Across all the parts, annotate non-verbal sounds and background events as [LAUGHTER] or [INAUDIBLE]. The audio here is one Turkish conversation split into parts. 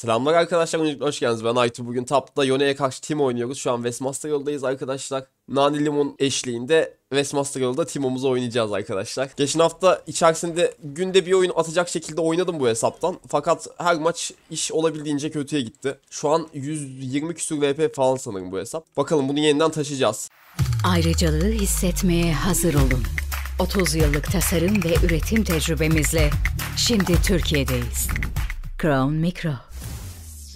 Selamlar arkadaşlar, öncelikle hoş geldiniz. Ben Aytu. Bugün Tap'ta Yone'ye karşı team oynuyoruz. Şu an Westmaster Yol'dayız arkadaşlar. Nani Limon eşliğinde Westmaster Yol'da team'umuzu oynayacağız arkadaşlar. Geçen hafta içerisinde günde bir oyun atacak şekilde oynadım bu hesaptan. Fakat her maç iş olabildiğince kötüye gitti. Şu an 120 küsür LP falan sanırım bu hesap. Bakalım bunu yeniden taşıyacağız. Ayrıcalığı hissetmeye hazır olun. 30 yıllık tasarım ve üretim tecrübemizle şimdi Türkiye'deyiz. Crown Micro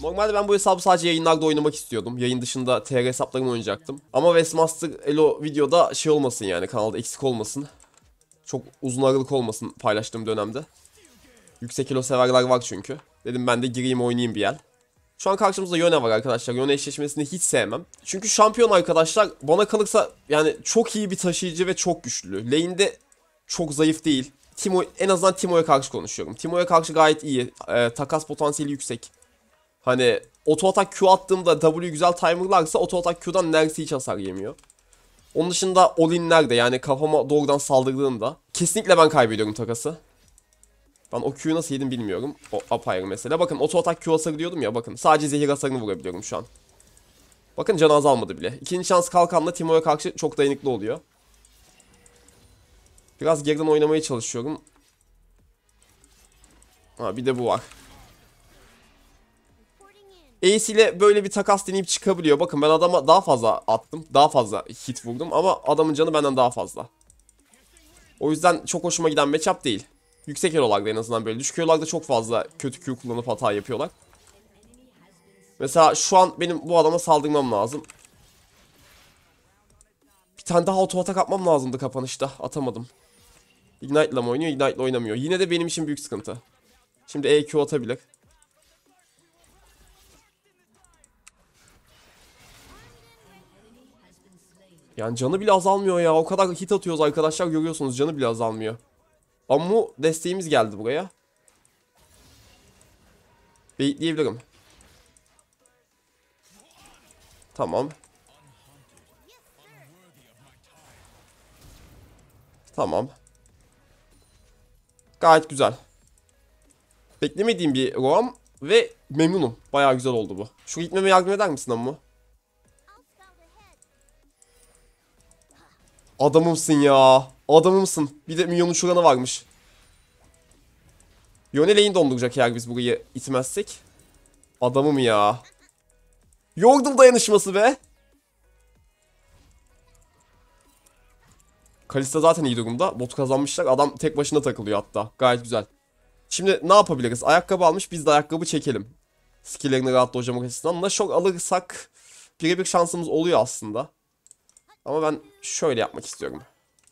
Normalde ben bu hesabı sadece yayınlarda oynamak istiyordum. Yayın dışında TR hesaplarımı oynayacaktım. Ama Westmaster Elo videoda şey olmasın yani kanalda eksik olmasın. Çok uzun aralık olmasın paylaştığım dönemde. Yüksek elo severler var çünkü. Dedim ben de gireyim oynayayım bir el. Şu an karşımızda Yone var arkadaşlar. Yone eşleşmesini hiç sevmem. Çünkü şampiyon arkadaşlar bana kalırsa yani çok iyi bir taşıyıcı ve çok güçlü. Lane'de çok zayıf değil. Timo en azından Timo'ya karşı konuşuyorum. Timo'ya karşı gayet iyi. E, takas potansiyeli yüksek. Hani oto atak Q attığımda W güzel timerlarsa oto atak Q'dan neredeyse hiç hasar yemiyor. Onun dışında all de yani kafama doğrudan saldırdığımda kesinlikle ben kaybediyorum takası. Ben o Q'yu nasıl yedim bilmiyorum. O apayrı mesele. Bakın oto atak Q hasarı diyordum ya bakın. Sadece zehir hasarını vurabiliyorum şu an. Bakın can azalmadı bile. İkinci şans kalkanla Timo'ya karşı çok dayanıklı oluyor. Biraz geriden oynamaya çalışıyorum. Ha bir de bu var. Ace ile böyle bir takas deneyip çıkabiliyor. Bakın ben adama daha fazla attım. Daha fazla hit vurdum ama adamın canı benden daha fazla. O yüzden çok hoşuma giden matchup değil. Yüksek Eurolag'da en azından böyle. Düşük Eurolag'da çok fazla kötü Q kullanıp hata yapıyorlar. Mesela şu an benim bu adama saldırmam lazım. Bir tane daha auto atak atmam lazımdı kapanışta. Atamadım. Ignite'la mı oynuyor? Ignite'la oynamıyor. Yine de benim için büyük sıkıntı. Şimdi EQ atabilir. Yani canı bile azalmıyor ya. O kadar hit atıyoruz arkadaşlar görüyorsunuz canı bile azalmıyor. Ammu desteğimiz geldi buraya. Bekleyebilirim. Tamam. Tamam. Gayet güzel. Beklemediğim bir roam ve memnunum. Baya güzel oldu bu. Şu gitmeme yardım eder misin Ammu? Adamımsın ya. Adamımsın. Bir de milyonun şuranı varmış. Yöneleyin donduracak eğer biz burayı itmezsek. Adamım ya. Yordle dayanışması be. Kalista zaten iyi durumda. bot kazanmışlar. Adam tek başına takılıyor hatta. Gayet güzel. Şimdi ne yapabiliriz? Ayakkabı almış. Biz de ayakkabı çekelim. Skillerini rahatla hocam açısından. Naşok alırsak birebir şansımız oluyor aslında. Ama ben şöyle yapmak istiyorum.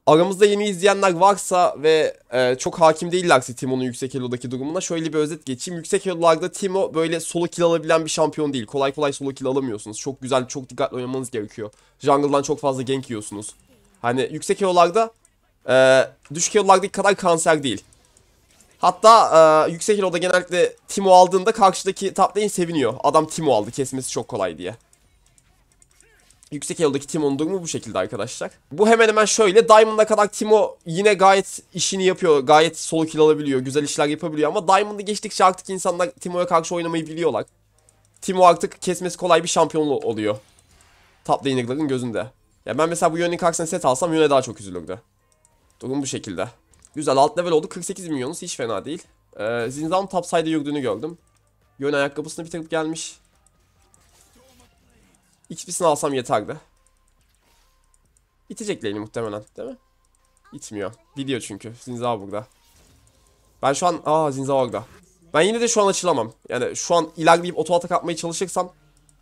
Aramızda yeni izleyenler varsa ve e, çok hakim değillerse Timo'nun yüksek elodaki durumuna şöyle bir özet geçeyim. Yüksek elolarda Timo böyle solo kill alabilen bir şampiyon değil. Kolay kolay solo kill alamıyorsunuz. Çok güzel, çok dikkatli oynamanız gerekiyor. Jungle'dan çok fazla gank yiyorsunuz. Hani yüksek elolarda e, düşük elolardaki kadar kanser değil. Hatta e, yüksek eloda genellikle Timo aldığında karşıdaki top seviniyor. Adam Timo aldı kesmesi çok kolay diye. Yüksek elo'daki Timo'nun durumu bu şekilde arkadaşlar. Bu hemen hemen şöyle. Diamond'a kadar Timo yine gayet işini yapıyor. Gayet solo kill alabiliyor. Güzel işler yapabiliyor ama Diamond'ı geçtikçe artık insanlar Timo'ya karşı oynamayı biliyorlar. Timo artık kesmesi kolay bir şampiyon oluyor. Top laner'ların gözünde. Ya ben mesela bu yönün karşısına set alsam yöne daha çok üzülürdü. Durum bu şekilde. Güzel alt level oldu. 48 milyonuz hiç fena değil. Ee, Zinzan topside'e yürüdüğünü gördüm. Yön ayakkabısını bir takıp gelmiş. İkisini alsam yeterdi. İtecek Leyli muhtemelen değil mi? İtmiyor. Biliyor çünkü. Zinza burada. Ben şu an... Aa Zinza orada. Ben yine de şu an açılamam. Yani şu an ilerleyip oto atak atmaya çalışırsam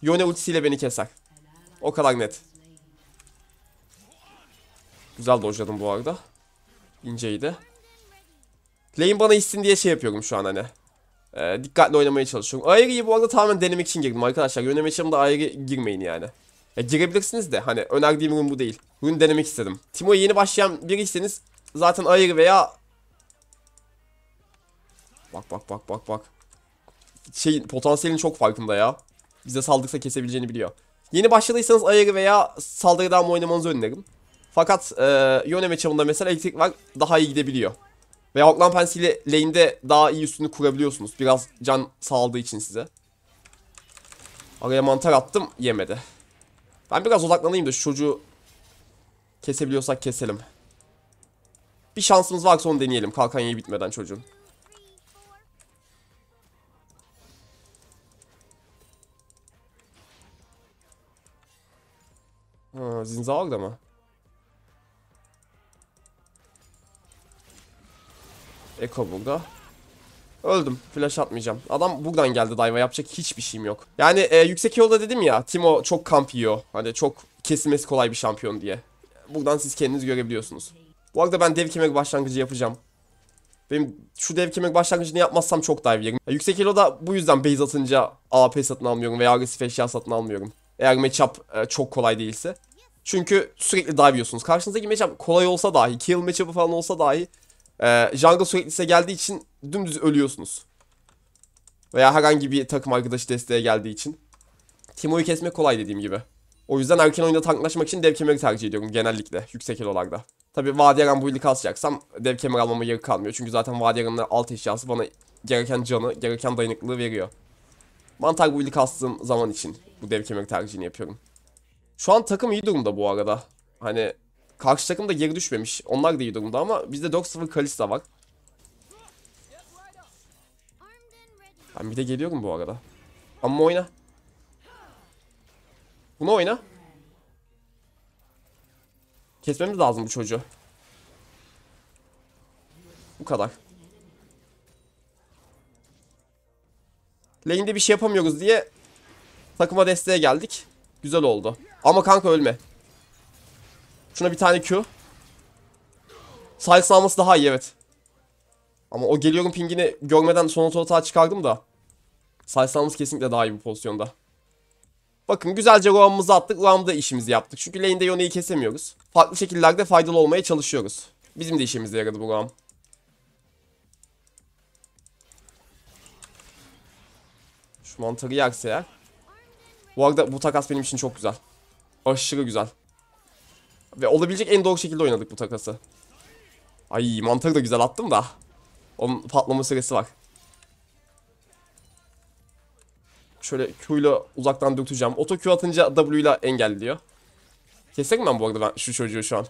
Yone ultisiyle beni keser. O kadar net. Güzel dojladım bu arada. İnceydi. Lane bana istin diye şey yapıyorum şu an hani e, dikkatli oynamaya çalışıyorum. Ayrı'yı bu arada tamamen denemek için girdim arkadaşlar. Yönleme da Ayrı girmeyin yani. Ya girebilirsiniz de hani önerdiğim ürün bu değil. Ürün denemek istedim. Timo'ya yeni başlayan biriyseniz zaten Ayrı veya... Bak bak bak bak bak. Şey potansiyelin çok farkında ya. Bize saldırsa kesebileceğini biliyor. Yeni başladıysanız Ayrı veya saldırıdan oynamanızı öneririm. Fakat e, yönleme çabında mesela elektrik var daha iyi gidebiliyor veya Outland Fancy ile lane'de daha iyi üstünü kurabiliyorsunuz. Biraz can sağladığı için size. Araya mantar attım. Yemedi. Ben biraz odaklanayım da şu çocuğu kesebiliyorsak keselim. Bir şansımız varsa onu deneyelim. kalkan Kalkanyayı bitmeden çocuğun. Ha, Zinza orada mı? Eko burada. Öldüm. Flash atmayacağım. Adam buradan geldi dive'a. Yapacak hiçbir şeyim yok. Yani e, yüksek yolda dedim ya. Timo çok kamp yiyor. Hani çok kesilmesi kolay bir şampiyon diye. Buradan siz kendiniz görebiliyorsunuz. Bu arada ben dev kemek başlangıcı yapacağım. Benim şu dev kemek başlangıcını yapmazsam çok dive yerim. Ya, yüksek da bu yüzden base atınca AP satın almıyorum veya agresif eşya satın almıyorum. Eğer matchup e, çok kolay değilse. Çünkü sürekli dive yiyorsunuz. Karşınızdaki matchup kolay olsa dahi, kill matchup'ı falan olsa dahi e, jungle sürekli geldiği için dümdüz ölüyorsunuz. Veya herhangi bir takım arkadaşı desteğe geldiği için. Timo'yu kesmek kolay dediğim gibi. O yüzden erken oyunda tanklaşmak için dev kemeri tercih ediyorum genellikle yüksek elolarda. Tabi Vadiyaran bu ilik kasacaksam dev kemer almama yeri kalmıyor. Çünkü zaten Vadiyaran'ın alt eşyası bana gereken canı, gereken dayanıklılığı veriyor. Mantar bu ilik kastığım zaman için bu dev kemeri tercihini yapıyorum. Şu an takım iyi durumda bu arada. Hani Karşı takım da geri düşmemiş. Onlar da iyi durumda ama bizde 4-0 Kalista var. Ben bir de geliyorum bu arada. Ama oyna. Bunu oyna. Kesmemiz lazım bu çocuğu. Bu kadar. Lane'de bir şey yapamıyoruz diye takıma desteğe geldik. Güzel oldu. Ama kanka ölme. Şuna bir tane Q. Silas alması daha iyi evet. Ama o geliyorum pingini görmeden son ototağa çıkardım da. Silas alması kesinlikle daha iyi bu pozisyonda. Bakın güzelce roam'ımızı attık. Roam'da işimizi yaptık. Çünkü lane'de Yone'yi kesemiyoruz. Farklı şekillerde faydalı olmaya çalışıyoruz. Bizim de işimize yaradı bu roam. Şu mantarı yerse eğer. Bu arada bu takas benim için çok güzel. Aşırı güzel. Ve olabilecek en doğru şekilde oynadık bu takası. Ay mantarı da güzel attım da. Onun patlama süresi var. Şöyle Q ile uzaktan dürteceğim. Oto Q atınca W ile engelliyor. Kesek mi ben bu arada ben şu çocuğu şu an?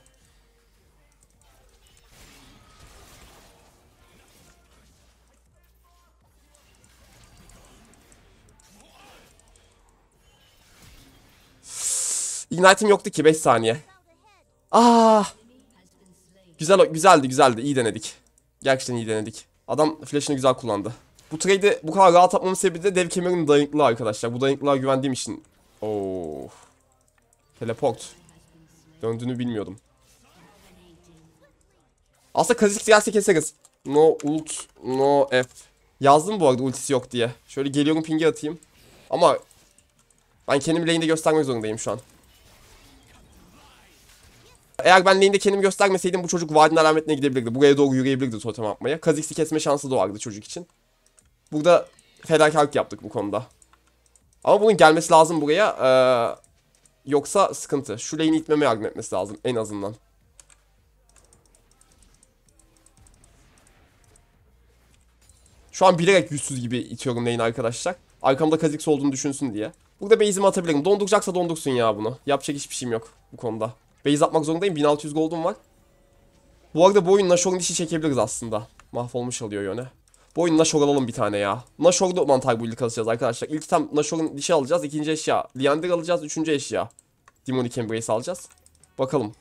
Ignite'im yoktu ki 5 saniye. Ah. Güzel güzeldi güzeldi. iyi denedik. Gerçekten iyi denedik. Adam flash'ını güzel kullandı. Bu trade'i bu kadar rahat atmamın sebebi de dev kemerin dayanıklılığı arkadaşlar. Bu dayanıklılığa güvendiğim için. Oo. Teleport. Döndüğünü bilmiyordum. Aslında Kazik gelse keseriz. No ult, no F. Yazdım bu arada ultisi yok diye. Şöyle geliyorum pinge atayım. Ama ben kendimi lane'de göstermek zorundayım şu an. Eğer ben lane'de kendimi göstermeseydim bu çocuk vadin alametine gidebilirdi. Buraya doğru yürüyebilirdi totem atmaya. Kha'Zix'i kesme şansı doğardı çocuk için. Burada fedakarlık yaptık bu konuda. Ama bunun gelmesi lazım buraya. Ee, yoksa sıkıntı. Şu lane'i itmeme yardım etmesi lazım en azından. Şu an bilerek yüzsüz gibi itiyorum lane'i arkadaşlar. Arkamda Kha'Zix olduğunu düşünsün diye. Burada base'imi atabilirim. Donduracaksa dondursun ya bunu. Yapacak hiçbir şeyim yok bu konuda. Base atmak zorundayım. 1600 gold'um var. Bu arada bu oyun Nashor'un dişi çekebiliriz aslında. Mahvolmuş alıyor yöne. Bu oyun Nashor alalım bir tane ya. Nashor'da mantar bu ilk alacağız arkadaşlar. İlk tam Nashor'un dişi alacağız. ikinci eşya. Leander alacağız. Üçüncü eşya. Demonic Embrace alacağız. Bakalım.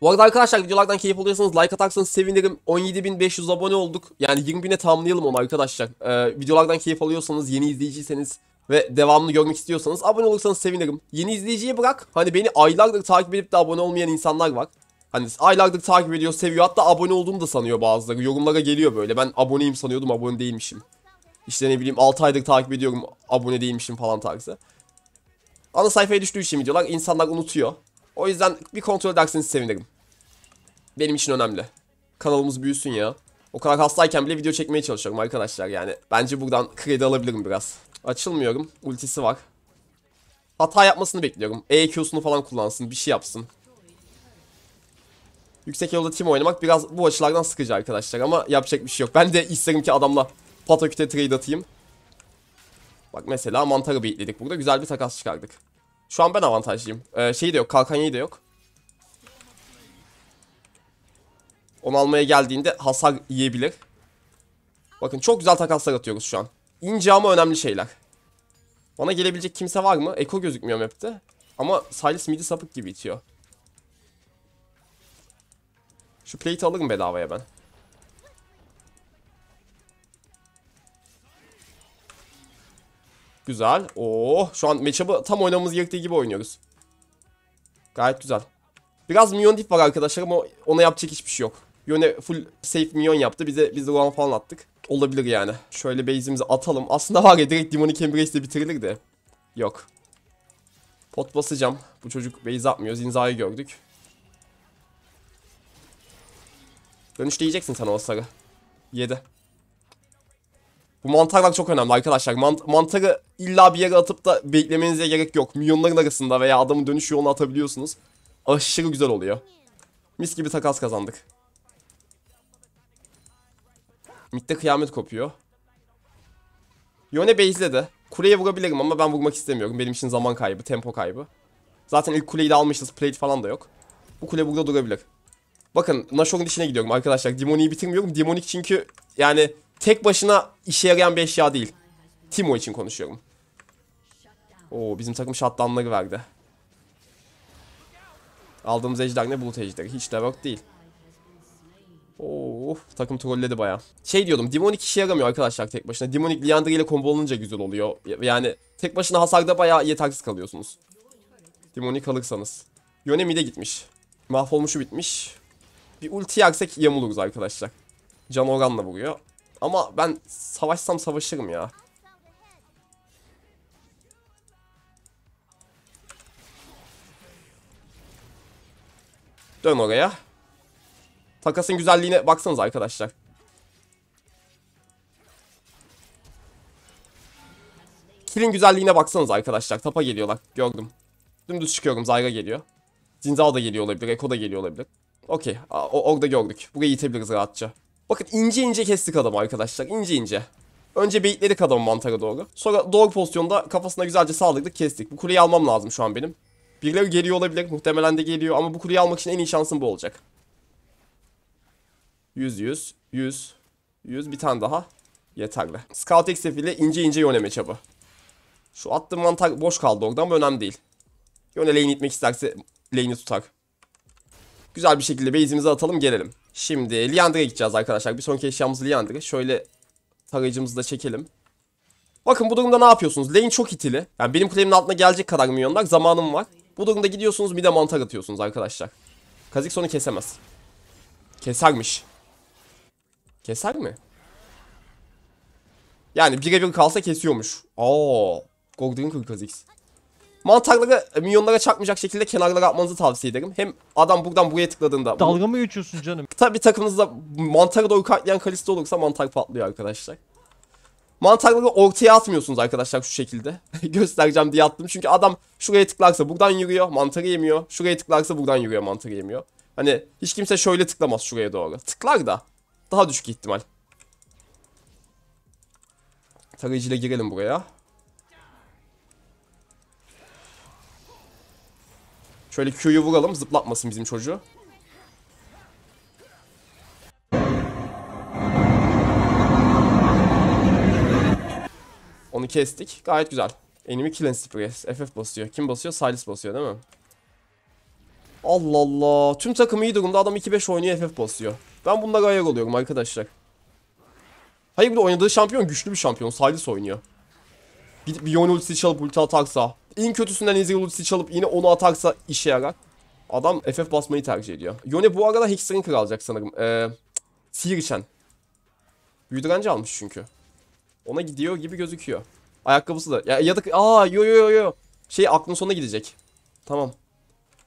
Bu arada arkadaşlar videolardan keyif alıyorsanız like atarsanız sevinirim. 17.500 abone olduk. Yani 20.000'e tamamlayalım onu arkadaşlar. Ee, videolardan keyif alıyorsanız, yeni izleyiciyseniz ve devamlı görmek istiyorsanız abone olursanız sevinirim. Yeni izleyiciye bırak. Hani beni aylardır takip edip de abone olmayan insanlar var. Hani aylardır takip ediyor, seviyor. Hatta abone olduğumu da sanıyor bazıları. Yorumlara geliyor böyle. Ben aboneyim sanıyordum, abone değilmişim. İşte ne bileyim 6 aydır takip ediyorum, abone değilmişim falan tarzı. Ana sayfaya düştüğü için videolar insanlar unutuyor. O yüzden bir kontrol ederseniz sevinirim. Benim için önemli. Kanalımız büyüsün ya. O kadar hastayken bile video çekmeye çalışıyorum arkadaşlar yani. Bence buradan kredi alabilirim biraz. Açılmıyorum. Ultisi var. Hata yapmasını bekliyorum. EQ'sunu falan kullansın. Bir şey yapsın. Yüksek yolda team oynamak biraz bu açılardan sıkıcı arkadaşlar ama yapacak bir şey yok. Ben de isterim ki adamla Patoküt'e trade atayım. Bak mesela mantarı baitledik burada. Güzel bir takas çıkardık. Şu an ben avantajlıyım. Ee, şeyi de yok. Kalkanyayı da yok. Onu almaya geldiğinde hasar yiyebilir. Bakın çok güzel takaslar atıyoruz şu an. İnce ama önemli şeyler. Bana gelebilecek kimse var mı? Eko gözükmüyor map'te. Ama Silas midi sapık gibi itiyor. Şu plate alırım bedavaya ben. Güzel. Oo, oh, şu an matchup'ı tam oynamamız gerektiği gibi oynuyoruz. Gayet güzel. Biraz Mion dip var arkadaşlar ama ona yapacak hiçbir şey yok. Yöne full safe minyon yaptı. Bize biz de one falan attık. Olabilir yani. Şöyle base'imizi atalım. Aslında var ya direkt Demonic Embrace ile bitirilir de. Yok. Pot basacağım. Bu çocuk base atmıyor. Zinza'yı gördük. Dönüşte yiyeceksin sen o sarı. Yedi. Bu mantarlar çok önemli arkadaşlar. Mant mantarı illa bir yere atıp da beklemenize gerek yok. Milyonların arasında veya adamın dönüş yoluna atabiliyorsunuz. Aşırı güzel oluyor. Mis gibi takas kazandık. Mid'de kıyamet kopuyor. Yone base'le de. Kuleye vurabilirim ama ben vurmak istemiyorum. Benim için zaman kaybı, tempo kaybı. Zaten ilk kuleyi de almışız. Plate falan da yok. Bu kule burada durabilir. Bakın Nashor'un dişine gidiyorum arkadaşlar. Demoni'yi bitirmiyorum. Demonik çünkü yani tek başına işe yarayan bir eşya değil. Timo için konuşuyorum. Oo bizim takım shutdownları verdi. Aldığımız ejder ne? Bulut ejderi. Hiç de work değil. Oo Of takım trolledi baya. Şey diyordum Demonic işe yaramıyor arkadaşlar tek başına. Demonic Leandri ile combo olunca güzel oluyor. Yani tek başına hasarda baya yetersiz kalıyorsunuz. Demonic alırsanız. Yone mide gitmiş. Mahvolmuşu bitmiş. Bir ulti yersek yamuluruz arkadaşlar. Can oranla vuruyor. Ama ben savaşsam savaşırım ya. Dön oraya. Takasın güzelliğine baksanız arkadaşlar. Kilin güzelliğine baksanız arkadaşlar. Tapa geliyorlar. Gördüm. Dümdüz çıkıyorum. zayga geliyor. Zinzao da geliyor olabilir. Eko da geliyor olabilir. Okey. Orada gördük. Burayı itebiliriz rahatça. Bakın ince ince kestik adamı arkadaşlar. İnce ince. Önce beyitledik adamı mantara doğru. Sonra doğru pozisyonda kafasına güzelce saldırdık kestik. Bu kuleyi almam lazım şu an benim. Birileri geliyor olabilir. Muhtemelen de geliyor ama bu kuleyi almak için en iyi şansım bu olacak. 100 100 100 100 bir tane daha yeterli. Scout XF ile ince ince yöneme çabı. Şu attığım mantak boş kaldı oradan ama önemli değil. Yöne lane itmek isterse lane'i tutak. Güzel bir şekilde base'imizi atalım gelelim. Şimdi Liandra'ya gideceğiz arkadaşlar. Bir sonraki eşyamız Liandra. Şöyle tarayıcımızı da çekelim. Bakın bu durumda ne yapıyorsunuz? Lane çok itili. Yani benim kulemin altına gelecek kadar milyonlar zamanım var. Bu durumda gidiyorsunuz bir de mantar atıyorsunuz arkadaşlar. Kazik sonu kesemez. Kesermiş. Keser mi? Yani birebir kalsa kesiyormuş. Oo, Gordon 48. Mantarları e, milyonlara çakmayacak şekilde kenarlara atmanızı tavsiye ederim. Hem adam buradan buraya tıkladığında... Dalga mı geçiyorsun canım? Tabi takımınızda mantarı doğru katlayan kalisto olursa mantar patlıyor arkadaşlar. Mantarları ortaya atmıyorsunuz arkadaşlar şu şekilde. [LAUGHS] Göstereceğim diye attım. Çünkü adam şuraya tıklarsa buradan yürüyor, mantarı yemiyor. Şuraya tıklarsa buradan yürüyor, mantarı yemiyor. Hani hiç kimse şöyle tıklamaz şuraya doğru. Tıklar da daha düşük ihtimal. Tarayıcıyla girelim buraya. Şöyle Q'yu vuralım zıplatmasın bizim çocuğu. Onu kestik. Gayet güzel. Enemy kill and FF basıyor. Kim basıyor? Silas basıyor değil mi? Allah Allah. Tüm takım iyi durumda. Adam 2-5 oynuyor FF basıyor. Ben bunda gayet oluyorum arkadaşlar. Hayır bir de oynadığı şampiyon güçlü bir şampiyon. Silas oynuyor. Gidip bir yon ultisi çalıp ulti atarsa. En kötüsünden Ezreal ultisi çalıp yine onu atarsa işe yarar. Adam FF basmayı tercih ediyor. Yone bu arada Hexstring kralacak sanırım. Ee, Sihir içen. Büyüdürenci almış çünkü. Ona gidiyor gibi gözüküyor. Ayakkabısı da. Ya, ya da aa yo yo yo. Şey aklın sonuna gidecek. Tamam.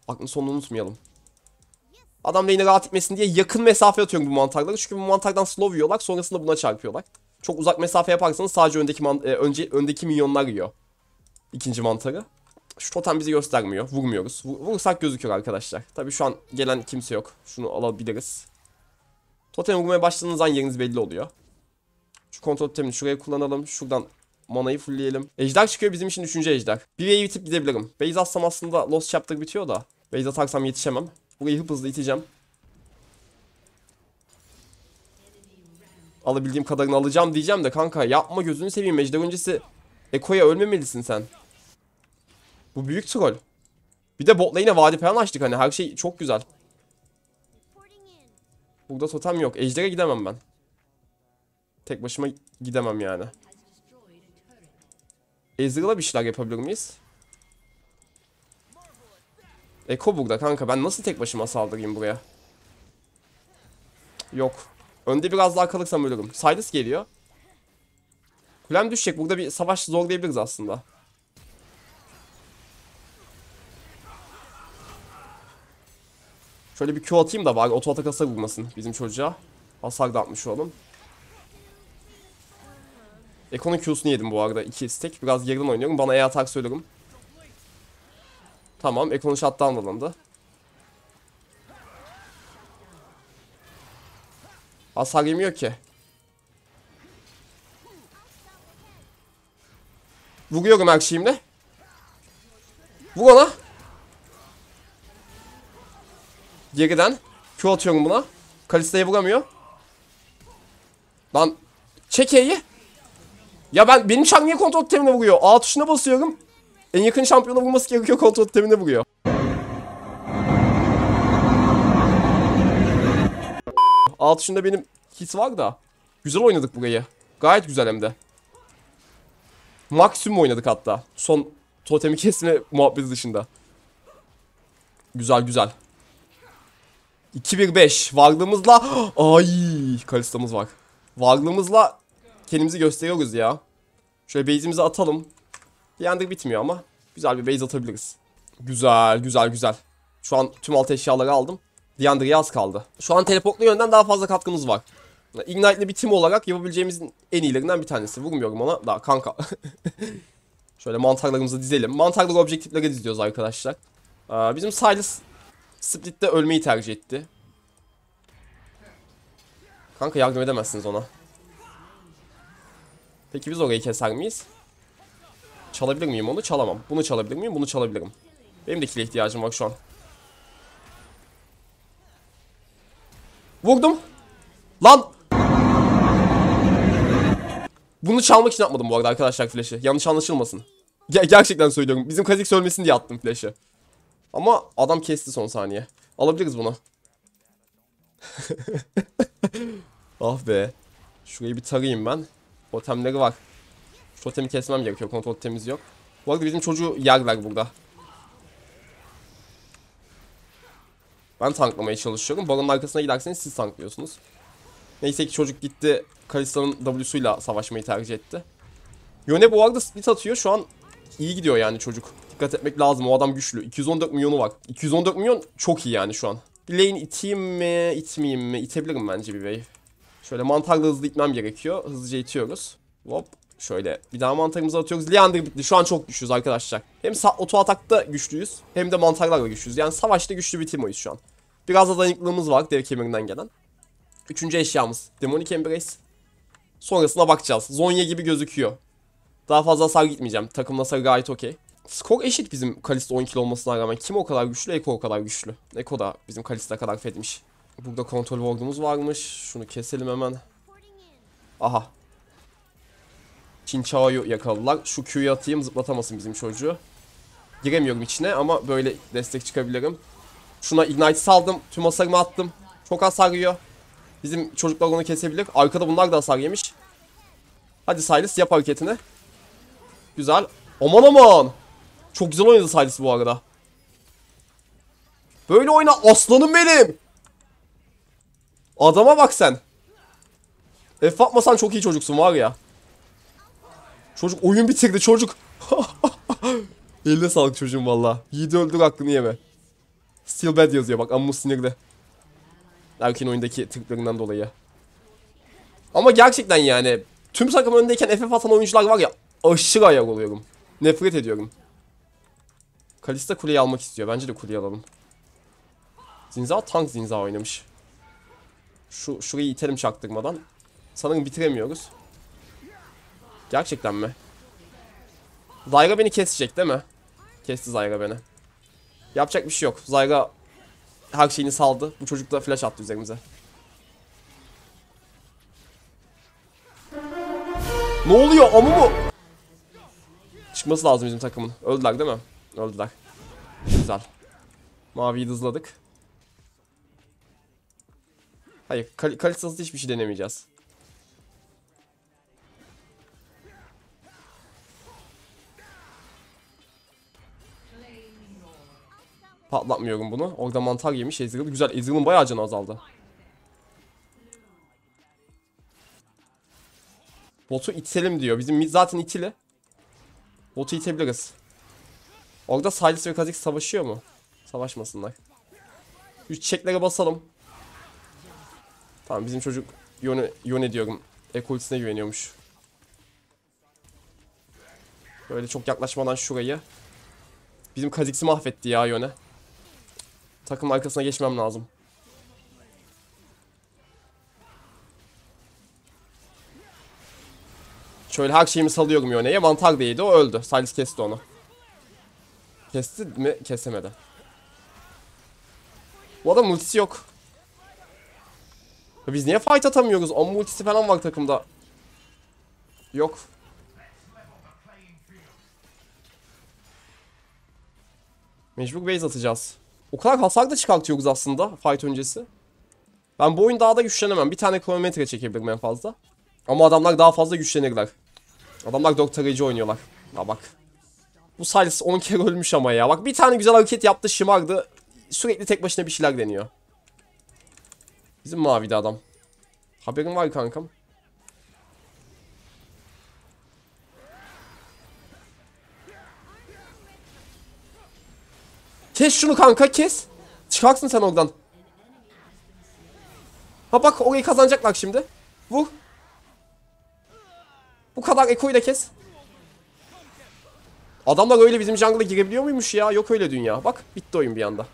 Aklın sonunu unutmayalım. Adam lane'e rahat etmesin diye yakın mesafe atıyorum bu mantarları. Çünkü bu mantardan slow yiyorlar sonrasında buna çarpıyorlar. Çok uzak mesafe yaparsanız sadece öndeki e, önce öndeki minyonlar yiyor. İkinci mantarı. Şu totem bizi göstermiyor. Vurmuyoruz. Vur vursak gözüküyor arkadaşlar. Tabii şu an gelen kimse yok. Şunu alabiliriz. Totem vurmaya başladığınız an yeriniz belli oluyor. Şu kontrol totemini şuraya kullanalım. Şuradan manayı fullleyelim. Ejder çıkıyor bizim için 3. ejder. Bir bitip gidebilirim. Base atsam aslında Lost Chapter bitiyor da. Base atarsam yetişemem. Burayı hızlı iteceğim. Alabildiğim kadarını alacağım diyeceğim de kanka yapma gözünü seveyim. Ejder öncesi Eko'ya ölmemelisin sen. Bu büyük troll. Bir de botla yine vadi falan açtık hani her şey çok güzel. Burada totem yok. Ejder'e gidemem ben. Tek başıma gidemem yani. Ezreal'a bir şeyler yapabilir miyiz? E Coburg'da kanka ben nasıl tek başıma saldırayım buraya? Yok. Önde biraz daha kalırsam ölürüm. Silas geliyor. Kulem düşecek. Burada bir savaş zorlayabiliriz aslında. Şöyle bir Q atayım da bari oto atak hasar vurmasın bizim çocuğa. Hasar da atmış oğlum. Eko'nun Q'sunu yedim bu arada. 2 stack. Biraz geriden oynuyorum. Bana E atak söylüyorum. Tamam Ekon shutdown alındı. Hasar yemiyor ki. Vuruyorum her şeyimle. Vur ona. Geriden. Q atıyorum buna. Kalista'yı vuramıyor. Lan. Çek E'yi. Ya ben benim şak kontrol temine vuruyor? A tuşuna basıyorum. En yakın şampiyonu bulması gerekiyor kontrol temini buluyor. Alt üçünde benim hit var da. Güzel oynadık burayı. Gayet güzel hem de. Maksimum oynadık hatta. Son totemi kesme muhabbeti dışında. Güzel güzel. 2-1-5. Varlığımızla... Ay, kalistamız var. Varlığımızla kendimizi gösteriyoruz ya. Şöyle base'imizi atalım. Yandık bitmiyor ama güzel bir base atabiliriz. Güzel güzel güzel. Şu an tüm alt eşyaları aldım. Diandre'ye az kaldı. Şu an teleportlu yönden daha fazla katkımız var. Ignite'le bir tim olarak yapabileceğimiz en iyilerinden bir tanesi. Vurmuyorum ona. Daha kanka. [LAUGHS] Şöyle mantarlarımızı dizelim. Mantarları objektiflere diziyoruz arkadaşlar. Ee, bizim Silas Split'te ölmeyi tercih etti. Kanka yardım edemezsiniz ona. Peki biz orayı keser miyiz? Çalabilir miyim onu? Çalamam. Bunu çalabilir miyim? Bunu çalabilirim. Benim de kile ihtiyacım var şu an. Vurdum. Lan. Bunu çalmak için atmadım bu arada arkadaşlar flash'ı. Yanlış anlaşılmasın. Ger gerçekten söylüyorum. Bizim Kazik ölmesin diye attım flash'ı. Ama adam kesti son saniye. Alabiliriz bunu. [LAUGHS] ah be. Şurayı bir tarayayım ben. Totemleri var. Totemi kesmem gerekiyor. Kontrol temiz yok. Bu arada bizim çocuğu yerler burada. Ben tanklamaya çalışıyorum. Baron'un arkasına giderseniz siz tanklıyorsunuz. Neyse ki çocuk gitti. Kalista'nın W'suyla savaşmayı tercih etti. Yöne bu arada split atıyor. Şu an iyi gidiyor yani çocuk. Dikkat etmek lazım. O adam güçlü. 214 milyonu var. 214 milyon çok iyi yani şu an. lane iteyim mi, itmeyeyim mi? İtebilirim bence bir wave. Şöyle mantarla hızlı itmem gerekiyor. Hızlıca itiyoruz. Hop. Şöyle bir daha mantarımızı atıyoruz. Leander bitti. Şu an çok güçlüyüz arkadaşlar. Hem oto atakta güçlüyüz hem de mantarlarla güçlüyüz. Yani savaşta güçlü bir timoyuz şu an. Biraz da dayanıklılığımız var dev kemirinden gelen. Üçüncü eşyamız Demonic Embrace. Sonrasına bakacağız. Zonya gibi gözüküyor. Daha fazla hasar gitmeyeceğim. Takımla sarı gayet okey. Skor eşit bizim Kalista 10 kilo olmasına rağmen. Kim o kadar güçlü? Eko o kadar güçlü. Eko da bizim Kalista kadar fedmiş. Burada kontrol ward'umuz varmış. Şunu keselim hemen. Aha Kinchao'yu yakaladılar. Şu Q'yu atayım zıplatamasın bizim çocuğu. Giremiyorum içine ama böyle destek çıkabilirim. Şuna Ignite saldım. Tüm hasarımı attım. Çok hasar yiyor. Bizim çocuklar onu kesebilir. Arkada bunlar da hasar yemiş. Hadi Silas yap hareketini. Güzel. Aman aman. Çok güzel oynadı Silas bu arada. Böyle oyna aslanım benim. Adama bak sen. F atmasan çok iyi çocuksun var ya. Çocuk oyun bitirdi çocuk. [LAUGHS] Eline sağlık çocuğum valla. Yiğidi öldür aklını yeme. Still bad yazıyor bak amma sinirli. Erkin oyundaki tıklarından dolayı. Ama gerçekten yani tüm takım öndeyken FF atan oyuncular var ya aşırı ayak oluyorum. Nefret ediyorum. Kalista kuleyi almak istiyor. Bence de kuleyi alalım. Zinza tank Zinza oynamış. Şu şurayı itelim çaktırmadan. Sanırım bitiremiyoruz. Gerçekten mi? Zayga beni kesecek değil mi? Kesti Zayga beni. Yapacak bir şey yok. Zayga her şeyini saldı. Bu çocuk da flash attı üzerimize. Ne oluyor? Amu mı? Çıkması lazım bizim takımın. Öldüler değil mi? Öldüler. Güzel. Maviyi hızladık. Hayır, kal kalitesiz hiçbir şey denemeyeceğiz. Patlatmıyorum bunu. Orada mantar yemiş Ezreal. Güzel Ezreal'ın bayağı canı azaldı. Botu itselim diyor. Bizim mid zaten itili. Botu itebiliriz. Orada Silas ve Kha'Zix savaşıyor mu? Savaşmasınlar. Üç çiçeklere basalım. Tamam bizim çocuk yön, yön ediyorum. Ekolitesine güveniyormuş. Böyle çok yaklaşmadan şurayı. Bizim Kha'Zix'i mahvetti ya yöne. Takım arkasına geçmem lazım. Şöyle her şeyimi salıyorum Yone'ye. Mantar değildi o öldü. Salis kesti onu. Kesti mi? Kesemedi. Bu adam multisi yok. Biz niye fight atamıyoruz? 10 multisi falan var takımda. Yok. Mecbur base atacağız. O kadar hasar da çıkartıyoruz aslında fight öncesi. Ben bu oyun daha da güçlenemem. Bir tane kilometre çekebilirim en fazla. Ama adamlar daha fazla güçlenirler. Adamlar doktoreci oynuyorlar. Ha bak. Bu Silas 10 kere ölmüş ama ya. Bak bir tane güzel hareket yaptı şımardı. Sürekli tek başına bir şeyler deniyor. Bizim mavide adam. Haberin var kankam. Kes şunu kanka kes. Çıkarsın sen oradan. Ha bak orayı kazanacaklar şimdi. Vur. Bu kadar ekoyu da kes. Adamlar öyle bizim jungle'a girebiliyor muymuş ya? Yok öyle dünya. Bak bitti oyun bir anda.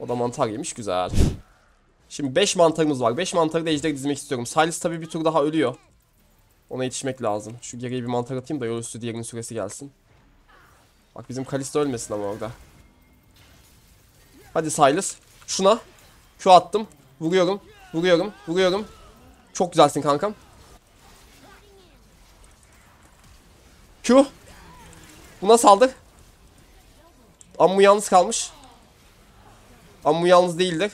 O da mantar yemiş güzel. Şimdi 5 mantarımız var. 5 mantarı da ejder dizmek istiyorum. Silas tabi bir tur daha ölüyor. Ona yetişmek lazım. Şu geriye bir mantar atayım da yol üstü diğerinin süresi gelsin. Bak bizim Kalisto ölmesin ama orada. Hadi Silas. Şuna. Şu attım. Vuruyorum. Vuruyorum. Vuruyorum. Çok güzelsin kankam. Q. Buna saldır. Ammu yalnız kalmış. Ammu yalnız değildir.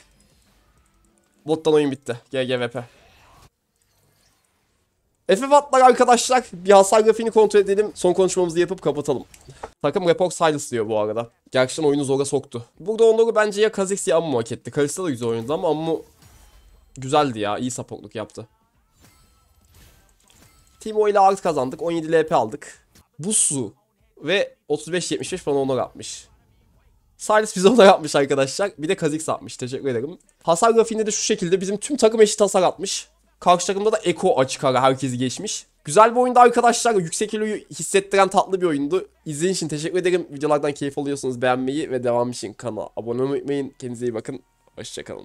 Bottan oyun bitti. GGVP. FF atlar arkadaşlar. Bir hasar grafiğini kontrol edelim. Son konuşmamızı yapıp kapatalım. Takım Repok Silas diyor bu arada. Gerçekten oyunu zora soktu. Burada onları bence ya Kha'Zix ya Ammu hak etti. Kalista da güzel oynadı ama Ammu güzeldi ya. İyi sapokluk yaptı. Timo ile art kazandık. 17 LP aldık. Busu ve 35-75 falan onlar atmış. Silas bize onları atmış arkadaşlar. Bir de Kha'Zix atmış. Teşekkür ederim. Hasar grafiğinde de şu şekilde bizim tüm takım eşit hasar atmış. Kalkış takımda da Eko açık ara herkesi geçmiş. Güzel bir oyundu arkadaşlar. Yüksek eloyu hissettiren tatlı bir oyundu. İzlediğiniz için teşekkür ederim. Videolardan keyif alıyorsunuz beğenmeyi ve devam için kanala abone olmayı unutmayın. Kendinize iyi bakın. Hoşçakalın.